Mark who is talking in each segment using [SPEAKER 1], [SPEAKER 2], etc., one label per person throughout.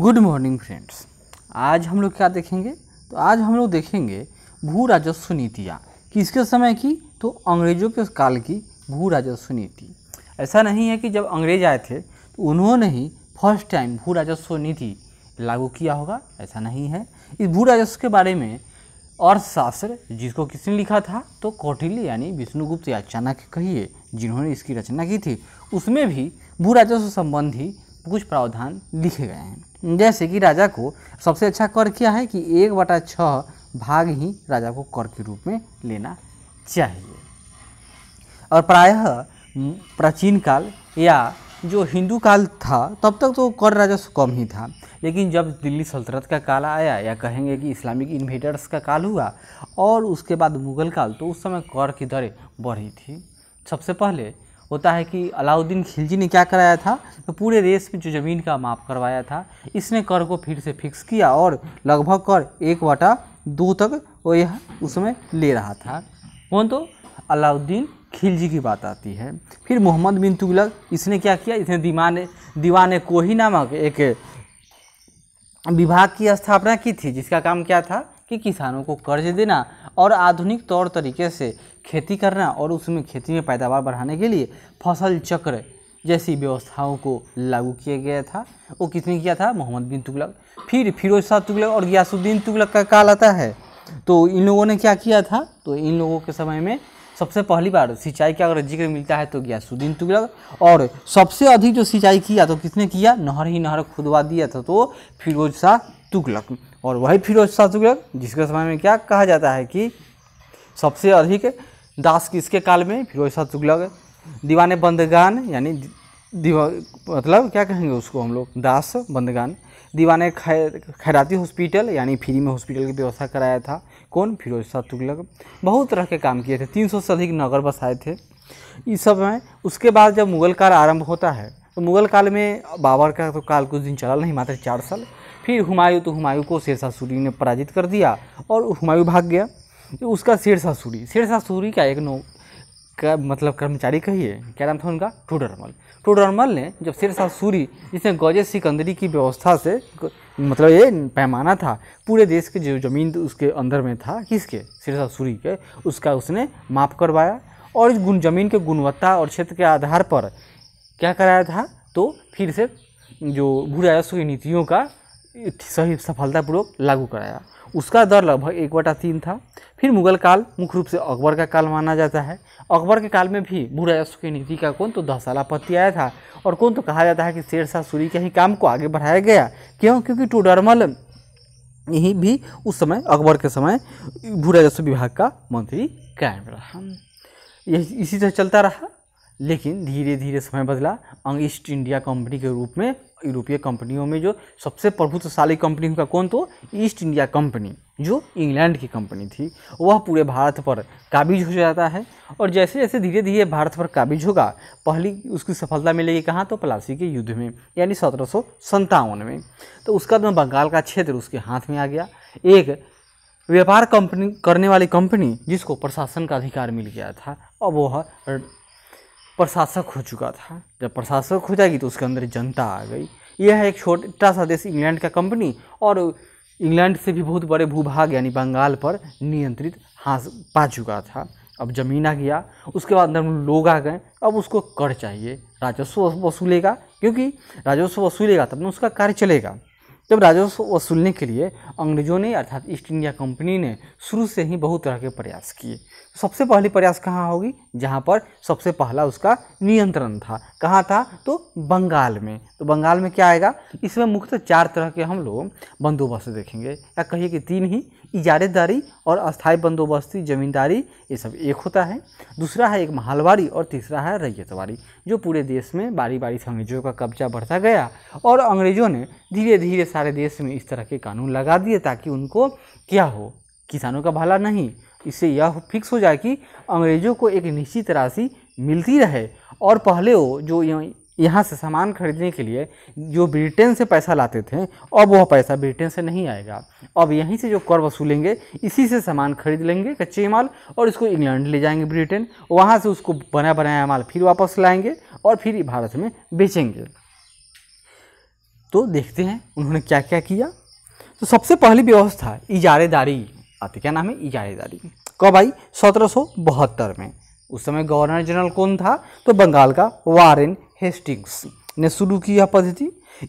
[SPEAKER 1] good morning friends आज हम लोग क्या देखेंगे तो आज हम लोग देखेंगे भू राजस्व नीतियाँ किसके समय की तो अंग्रेज़ों के काल की भू राजस्व नीति ऐसा नहीं है कि जब अंग्रेज आए थे तो उन्होंने ही फर्स्ट टाइम भू राजस्व नीति लागू किया होगा ऐसा नहीं है इस भू राजस्व के बारे में अर्थशास्त्र जिसको किसने लिखा था तो कौटिल्य यानी विष्णुगुप्त या चाणक्य कहिए जिन्होंने इसकी रचना की थी उसमें भी भू राजस्व संबंधी कुछ प्रावधान लिखे गए हैं जैसे कि राजा को सबसे अच्छा कर क्या है कि एक बटा छः भाग ही राजा को कर के रूप में लेना चाहिए और प्रायः प्राचीन काल या जो हिंदू काल था तब तक तो कर राजस्व कम ही था लेकिन जब दिल्ली सल्तनत का काल आया या कहेंगे कि इस्लामिक इन्वेटर्स का काल हुआ और उसके बाद मुगल काल तो उस समय कर की दरें बढ़ी थी सबसे पहले होता है कि अलाउद्दीन खिलजी ने क्या कराया था तो पूरे देश में जो ज़मीन का माप करवाया था इसने कर को फिर से फिक्स किया और लगभग कर एक वाटा दो तक वो यह उसमें ले रहा था कौन तो अलाउद्दीन खिलजी की बात आती है फिर मोहम्मद बिन तुगलक इसने क्या किया इसने दीवान दीवान कोही नामक एक विभाग की स्थापना की थी जिसका काम क्या था कि किसानों को कर्ज देना और आधुनिक तौर तरीके से खेती करना और उसमें खेती में पैदावार बढ़ाने के लिए फसल चक्र जैसी व्यवस्थाओं को लागू किया गया था वो किसने किया था मोहम्मद बिन तुगलक फिर फिरोज शाह तुगलक और गयासुद्दीन तुगलक का काल आता है तो इन लोगों ने क्या किया था तो इन लोगों के समय में सबसे पहली बार सिंचाई का अगर जिक्र मिलता है तो गयासुद्दीन तुगलक और सबसे अधिक जो सिंचाई किया तो किसने किया नहर ही नहर खुदवा दिया था तो फिरोज शाह तुगलक और वही फिरोज शाह तुगलक जिसके समय में क्या कहा जाता है कि सबसे अधिक दास किसके काल में फिरोज शाह तुगलक दीवाने बंदगान यानी दीवा मतलब क्या कहेंगे उसको हम लोग दास बंदगान दीवाने खैर खैराती हॉस्पिटल यानी फ्री में हॉस्पिटल की व्यवस्था कराया था कौन फिरोज शाह तुगलक बहुत तरह के काम किए थे 300 से अधिक नगर बसाए थे इस सब में उसके बाद जब मुगल काल आरंभ होता है तो मुगल काल में बाबर का तो काल कुछ दिन चला नहीं मात्र चार साल फिर हुमायूं तो हुमायूं को शेरशाह सूरी ने पराजित कर दिया और हुमायूं भाग गया उसका शेरशाह सूरी शेरशाह सूरी का एक नौ का मतलब कर्मचारी कहिए क्या नाम था उनका टोडरमल टोडरमल ने जब शेरशाह सूरी जिसने गौजे सिकंदरी की व्यवस्था से मतलब ये पैमाना था पूरे देश के जो ज़मीन तो उसके अंदर में था किसके शेरशाह सूरी के उसका उसने माफ़ करवाया और इस गुण जमीन के गुणवत्ता और क्षेत्र के आधार पर क्या कराया था तो फिर से जो भू राजस्व की नीतियों का सही सफलतापूर्वक लागू कराया उसका दर लगभग एक बटा तीन था फिर मुगल काल मुख्य रूप से अकबर का काल माना जाता है अकबर के काल में भी भूराजस्व की नीति का कौन तो दस साल आपत्ति आया था और कौन तो कहा जाता है कि शेर शाह सूरी के ही काम को आगे बढ़ाया गया क्यों क्योंकि टूडरमल यही भी उस समय अकबर के समय भूराजस्व विभाग का मंत्री कायम रहा यही इसी तरह चलता रहा लेकिन धीरे धीरे समय बदला ईस्ट इंडिया कंपनी के रूप में यूरोपीय कंपनियों में जो सबसे प्रभुत्वशाली कंपनी का कौन तो ईस्ट इंडिया कंपनी जो इंग्लैंड की कंपनी थी वह पूरे भारत पर काबिज हो जाता है और जैसे जैसे धीरे धीरे भारत पर काबिज होगा पहली उसकी सफलता मिलेगी कहाँ तो पलासी के युद्ध में यानी सत्रह में तो उसका बाद बंगाल का क्षेत्र उसके हाथ में आ गया एक व्यापार कंपनी करने वाली कंपनी जिसको प्रशासन का अधिकार मिल गया था अब वह प्रशासक हो चुका था जब प्रशासक हो जाएगी तो उसके अंदर जनता आ गई यह है एक छोटा सा देश इंग्लैंड का कंपनी और इंग्लैंड से भी बहुत बड़े भूभाग यानी बंगाल पर नियंत्रित हाथ पा चुका था अब जमीन आ गया उसके बाद अंदर लोग आ गए अब उसको कर चाहिए राजस्व वसूलेगा क्योंकि राजस्व वसूलेगा तब ना उसका कार्य चलेगा जब राजस्व वसूलने के लिए अंग्रेजों ने अर्थात ईस्ट इंडिया कंपनी ने शुरू से ही बहुत तरह के प्रयास किए सबसे पहली प्रयास कहाँ होगी जहाँ पर सबसे पहला उसका नियंत्रण था कहाँ था तो बंगाल में तो बंगाल में क्या आएगा इसमें मुख्यतः चार तरह के हम लोग बंदोबस्त देखेंगे या कहिए कि तीन ही इजारेदारी और अस्थाई बंदोबस्ती ज़मींदारी ये सब एक होता है दूसरा है एक महलवाड़ी और तीसरा है रैयतवारी जो पूरे देश में बारी बारी से अंग्रेज़ों का कब्जा बढ़ता गया और अंग्रेज़ों ने धीरे धीरे सारे देश में इस तरह के कानून लगा दिए ताकि उनको क्या हो किसानों का भला नहीं इससे यह फिक्स हो जाए कि अंग्रेज़ों को एक निश्चित राशि मिलती रहे और पहले वो जो यहाँ से सामान खरीदने के लिए जो ब्रिटेन से पैसा लाते थे अब वह पैसा ब्रिटेन से नहीं आएगा अब यहीं से जो कर वसूलेंगे इसी से सामान खरीद लेंगे कच्चे माल और इसको इंग्लैंड ले जाएंगे ब्रिटेन वहाँ से उसको बना बनाया माल फिर वापस लाएंगे और फिर भारत में बेचेंगे तो देखते हैं उन्होंने क्या क्या किया तो सबसे पहली व्यवस्था इजारेदारी आती क्या नाम है इजारेदारी कब आई सत्रह में उस समय गवर्नर जनरल कौन था तो बंगाल का वारेन हेस्टिंग्स ने शुरू की यह पद्धति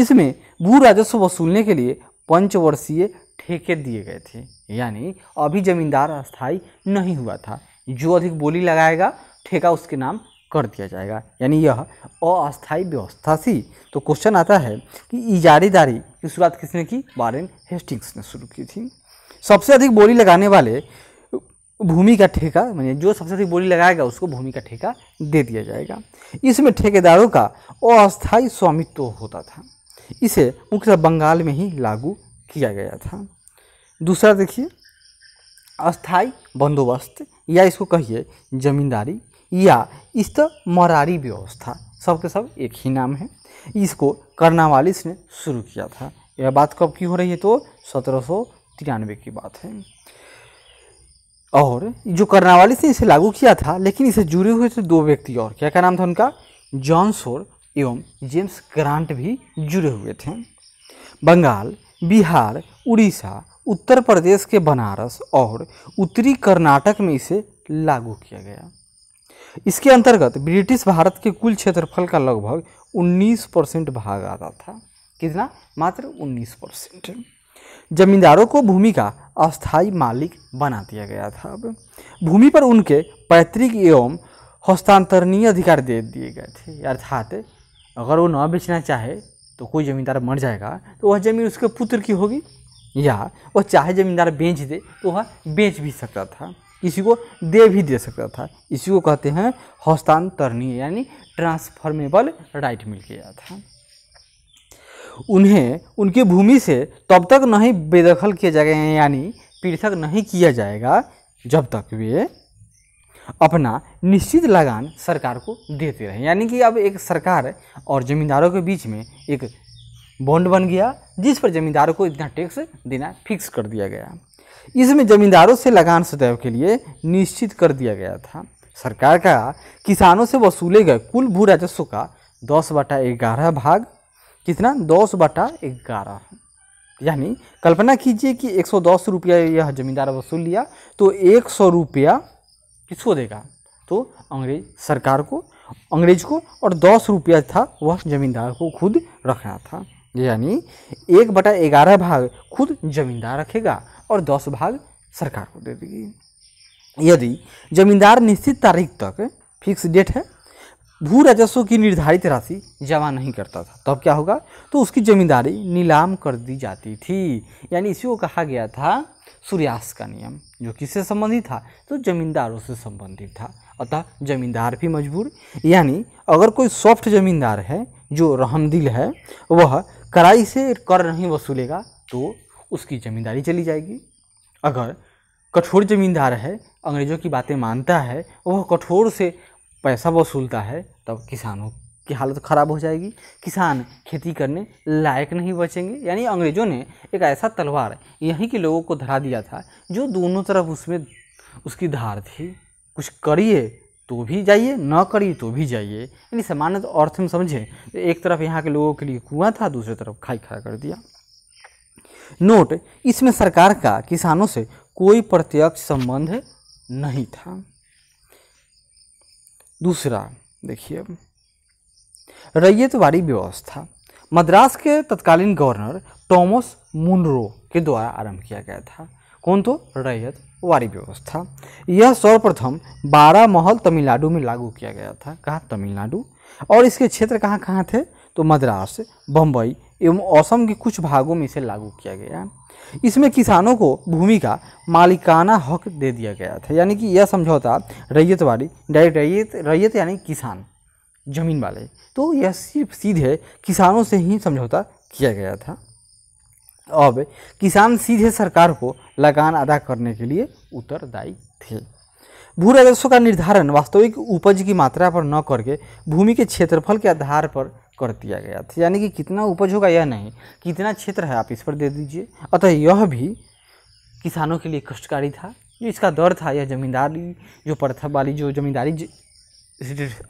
[SPEAKER 1] इसमें भू राजस्व वसूलने के लिए पंचवर्षीय ठेके दिए गए थे यानी अभी जमींदार अस्थाई नहीं हुआ था जो अधिक बोली लगाएगा ठेका उसके नाम कर दिया जाएगा यानी यह अस्थायी व्यवस्था थी तो क्वेश्चन आता है कि इजारेदारी की शुरुआत किसने की वारेन हेस्टिंग्स ने शुरू की थी सबसे अधिक बोली लगाने वाले भूमि का ठेका माने जो सबसे अधिक बोली लगाएगा उसको भूमि का ठेका दे दिया जाएगा इसमें ठेकेदारों का अस्थायी स्वामित्व होता था इसे मुख्यतः बंगाल में ही लागू किया गया था दूसरा देखिए अस्थाई बंदोबस्त या इसको कहिए जमींदारी या इस मरारी व्यवस्था सब के सब एक ही नाम है इसको कर्नावालिस ने शुरू किया था यह बात कब की हो रही है तो सत्रह की बात है और जो कर्नावालिस ने इसे लागू किया था लेकिन इसे जुड़े हुए थे दो व्यक्ति और क्या क्या नाम था उनका जॉन सोर एवं जेम्स ग्रांट भी जुड़े हुए थे बंगाल बिहार उड़ीसा उत्तर प्रदेश के बनारस और उत्तरी कर्नाटक में इसे लागू किया गया इसके अंतर्गत ब्रिटिश भारत के कुल क्षेत्रफल का लगभग 19 परसेंट भाग आता था कितना मात्र 19 परसेंट जमींदारों को भूमि का अस्थायी मालिक बना दिया गया था अब भूमि पर उनके पैतृक एवं हस्तांतरणीय अधिकार दे दिए गए थे अर्थात अगर वो न बेचना चाहे तो कोई जमींदार मर जाएगा तो वह जमीन उसके पुत्र की होगी या वह चाहे जमींदार बेच दे तो वह बेच भी सकता था किसी को दे भी दे सकता था इसी को कहते हैं हस्तांतरणीय यानी ट्रांसफॉर्मेबल राइट मिल गया था उन्हें उनकी भूमि से तब तक नहीं बेदखल किया जाएगा यानी पृथक नहीं किया जाएगा जब तक वे अपना निश्चित लगान सरकार को देते रहे यानी कि अब एक सरकार और ज़मींदारों के बीच में एक बॉन्ड बन गया जिस पर ज़मींदारों को इतना टैक्स देना फिक्स कर दिया गया इसमें ज़मींदारों से लगान सदैव के लिए निश्चित कर दिया गया था सरकार का किसानों से वसूले गए कुल भू राजस्व का दस बटा ग्यारह भाग कितना दस बटा ग्यारह यानी कल्पना कीजिए कि एक सौ दस रुपया यह जमींदार वसूल लिया तो एक सौ रुपया किसको देगा तो अंग्रेज सरकार को अंग्रेज को और दस रुपया था वह जमींदार को खुद रखना था यानी एक बटा ग्यारह भाग खुद जमींदार रखेगा और दस भाग सरकार को दे देगी यदि जमींदार निश्चित तारीख तक फिक्स डेट है भू राजस्व की निर्धारित राशि जमा नहीं करता था तब क्या होगा तो उसकी जमींदारी नीलाम कर दी जाती थी यानी इसी को कहा गया था सूर्यास्त का नियम जो किससे संबंधित था तो जमींदारों से संबंधित था अतः जमींदार भी मजबूर यानी अगर कोई सॉफ्ट जमींदार है जो रहमदिल है वह कड़ाई से कर नहीं वसूलेगा तो उसकी ज़मींदारी चली जाएगी अगर कठोर ज़मींदार है अंग्रेज़ों की बातें मानता है वह कठोर से पैसा वसूलता है तब किसानों की हालत ख़राब हो जाएगी किसान खेती करने लायक नहीं बचेंगे यानी अंग्रेज़ों ने एक ऐसा तलवार यहीं के लोगों को धरा दिया था जो दोनों तरफ उसमें उसकी धार थी कुछ करिए तो भी जाइए ना करिए तो भी जाइए यानी सामान्य तो अर्थ में समझें तो एक तरफ यहाँ के लोगों के लिए कुआं था दूसरी तरफ खाई खड़ा कर दिया नोट इसमें सरकार का किसानों से कोई प्रत्यक्ष संबंध नहीं था दूसरा देखिए रैयतवाड़ी व्यवस्था मद्रास के तत्कालीन गवर्नर टॉमस मुनरो के द्वारा आरंभ किया गया था कौन तो रैयत वारी व्यवस्था यह सर्वप्रथम बारह महल तमिलनाडु में लागू किया गया था कहाँ तमिलनाडु और इसके क्षेत्र कहाँ कहाँ थे तो मद्रास बम्बई एवं असम के कुछ भागों में इसे लागू किया गया है इसमें किसानों को भूमि का मालिकाना हक दे दिया गया था यानी कि यह समझौता रैयत वाली रैयत रैयत यानी किसान जमीन वाले तो यह सिर्फ सीधे किसानों से ही समझौता किया गया था अब किसान सीधे सरकार को लगान अदा करने के लिए उत्तरदायी थे भू राजस्व का निर्धारण वास्तविक उपज की मात्रा पर न करके भूमि के क्षेत्रफल के आधार पर कर दिया गया था यानी कि कितना उपज होगा यह नहीं कितना क्षेत्र है आप इस पर दे दीजिए अतः यह भी किसानों के लिए कष्टकारी था जो इसका दर था यह जमींदारी जो प्रथम वाली जो जमींदारी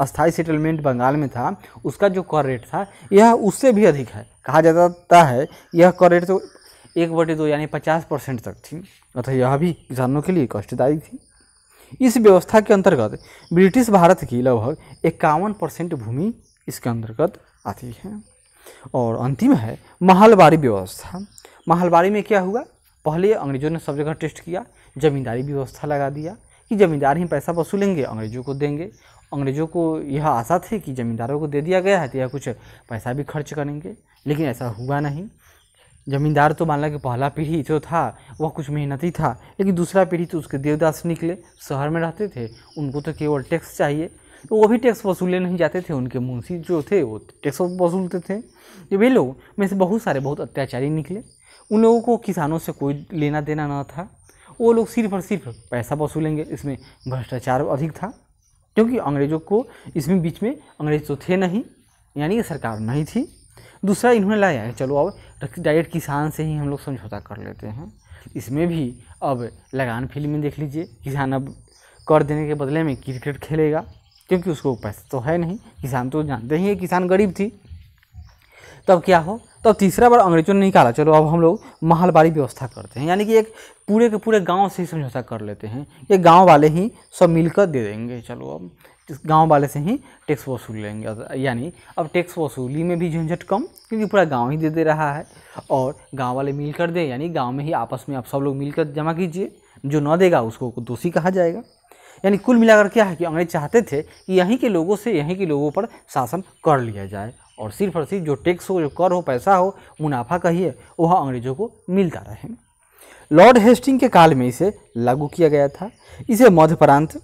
[SPEAKER 1] अस्थाई सेटलमेंट बंगाल में था उसका जो कर रेट था यह उससे भी अधिक है कहा जाता है यह कर रेट तो एक बटे दो यानी पचास परसेंट तक थी अतः यह भी किसानों के लिए कष्टदायी थी इस व्यवस्था के अंतर्गत ब्रिटिश भारत की लगभग इक्यावन परसेंट भूमि इसके अंतर्गत आती है और अंतिम है महलवारी व्यवस्था महलवारी में क्या हुआ पहले अंग्रेज़ों ने सब जगह टेस्ट किया ज़मींदारी व्यवस्था लगा दिया कि ज़मींदार ही पैसा वसूलेंगे अंग्रेज़ों को देंगे अंग्रेज़ों को यह आशा थी कि ज़मींदारों को दे दिया गया है तो यह कुछ पैसा भी खर्च करेंगे लेकिन ऐसा हुआ नहीं ज़मींदार तो मान ला कि पहला पीढ़ी जो था वह कुछ मेहनती था लेकिन दूसरा पीढ़ी तो उसके देवदास निकले शहर में रहते थे उनको तो केवल टैक्स चाहिए तो वो भी टैक्स वसूले नहीं जाते थे उनके मुंशी जो थे वो टैक्स वसूलते थे जब वे लोग में से बहुत सारे बहुत अत्याचारी निकले उन लोगों को किसानों से कोई लेना देना ना था वो लोग सिर्फ और सिर्फ पैसा वसूलेंगे इसमें भ्रष्टाचार अधिक था क्योंकि अंग्रेज़ों को इसमें बीच में अंग्रेज तो थे नहीं यानी कि सरकार नहीं थी दूसरा इन्होंने लाया है चलो अब डायरेक्ट किसान से ही हम लोग समझौता कर लेते हैं इसमें भी अब लगान फिल्म में देख लीजिए किसान अब कर देने के बदले में क्रिकेट खेलेगा क्योंकि उसको पैसा तो है नहीं किसान तो जानते ही है किसान गरीब थी तब क्या हो तब तीसरा बार अंग्रेजों ने निकाला चलो अब हम लोग महलबाड़ी व्यवस्था करते हैं यानी कि एक पूरे के पूरे गांव से ही समझौता कर लेते हैं ये गांव वाले ही सब मिलकर दे देंगे चलो अब गांव गाँव वाले से ही टैक्स वसूल लेंगे यानी अब टैक्स वसूली में भी झंझट कम क्योंकि पूरा गांव ही दे दे रहा है और गांव वाले मिलकर दे यानी गांव में ही आपस में आप सब लोग मिलकर जमा कीजिए जो न देगा उसको दोषी कहा जाएगा यानी कुल मिलाकर क्या है कि अंग्रेज चाहते थे कि यहीं के लोगों से यहीं के लोगों पर शासन कर लिया जाए और सिर्फ और सिर्फ जो टैक्स हो जो कर हो पैसा हो मुनाफा कहिए वह अंग्रेजों को मिलता रहे लॉर्ड हेस्टिंग के काल में इसे लागू किया गया था इसे मध्य प्रांत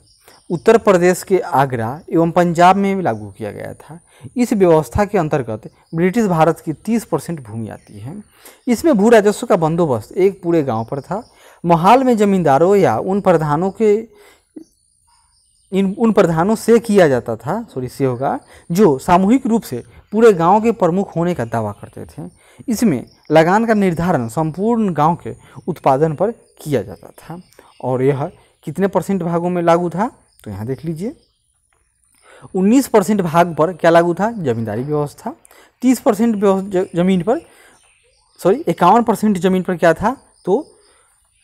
[SPEAKER 1] उत्तर प्रदेश के आगरा एवं पंजाब में भी लागू किया गया था इस व्यवस्था के अंतर्गत ब्रिटिश भारत की 30 परसेंट भूमि आती है इसमें भू राजस्व का बंदोबस्त एक पूरे गांव पर था महाल में जमींदारों या उन प्रधानों के इन उन प्रधानों से किया जाता था सॉरी से होगा जो सामूहिक रूप से पूरे गांव के प्रमुख होने का दावा करते थे इसमें लगान का निर्धारण संपूर्ण गांव के उत्पादन पर किया जाता था और यह कितने परसेंट भागों में लागू था तो यहाँ देख लीजिए 19 परसेंट भाग पर क्या लागू था जमींदारी व्यवस्था 30 परसेंट जमीन पर सॉरी इक्यावन परसेंट जमीन पर क्या था तो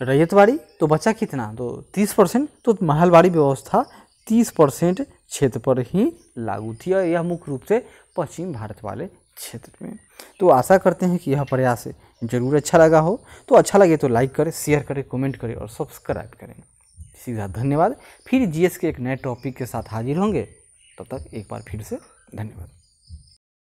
[SPEAKER 1] रैयतवाड़ी तो बचा कितना तो 30 परसेंट तो महलवाड़ी व्यवस्था तीस परसेंट क्षेत्र पर ही लागू थी और यह मुख्य रूप से पश्चिम भारत वाले क्षेत्र में तो आशा करते हैं कि यह प्रयास ज़रूर अच्छा लगा हो तो अच्छा लगे तो लाइक करें शेयर करें कमेंट करें और सब्सक्राइब करें इसी के धन्यवाद फिर जीएस के एक नए टॉपिक के साथ हाजिर होंगे तब तक एक बार फिर से धन्यवाद